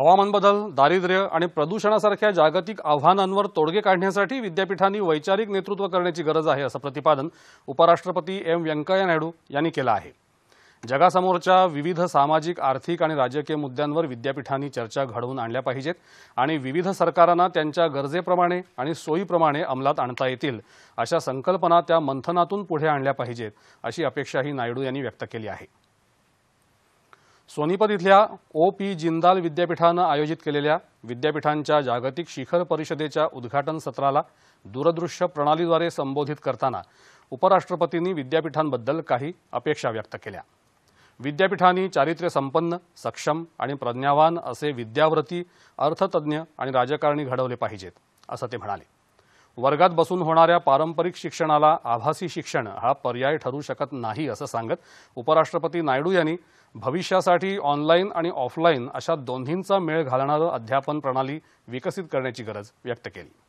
हवामान बदल दारिद्र्य आणि प्रदूषणासारख्या जागतिक आव्हानांवर तोडगे काढण्यासाठी विद्यापीठांनी वैचारिक नेतृत्व करण्याची गरज आहे असं प्रतिपादन उपराष्ट्रपती एम व्यंकय्या नायडू यांनी केलं आहे जगासमोरच्या विविध सामाजिक आर्थिक आणि राजकीय मुद्द्यांवर विद्यापीठांनी चर्चा घडवून आणल्या पाहिजेत आणि विविध सरकारांना त्यांच्या गरजेप्रमाणे आणि सोयीप्रमाणे अंमलात आणता येतील अशा संकल्पना त्या मंथनातून पुढे आणल्या पाहिजेत अशी अपेक्षाही नायडू यांनी व्यक्त केली आहे सोनीपत इथल्या ओ पी जिंदाल विद्यापीठानं आयोजित केलेल्या विद्यापीठांच्या जागतिक शिखर परिषदेच्या उद्घाटन सत्राला दूरदृश्य प्रणालीद्वारे संबोधित करताना उपराष्ट्रपतींनी विद्यापीठांबद्दल काही अपेक्षा व्यक्त केल्या विद्यापीठांनी चारित्र्य संपन्न सक्षम आणि प्रज्ञावान असे विद्याव्रती अर्थतज्ञ आणि राजकारणी घडवले पाहिजेत असं ते म्हणाले वर्गात बसून होणाऱ्या पारंपरिक शिक्षणाला आभासी शिक्षण हा पर्याय ठरू शकत नाही असं सांगत उपराष्ट्रपती नायडू यांनी भविष्यासाठी ऑनलाईन आणि ऑफलाईन अशा दोन्हींचा मेळ घालणारं अध्यापन प्रणाली विकसित करण्याची गरज व्यक्त केली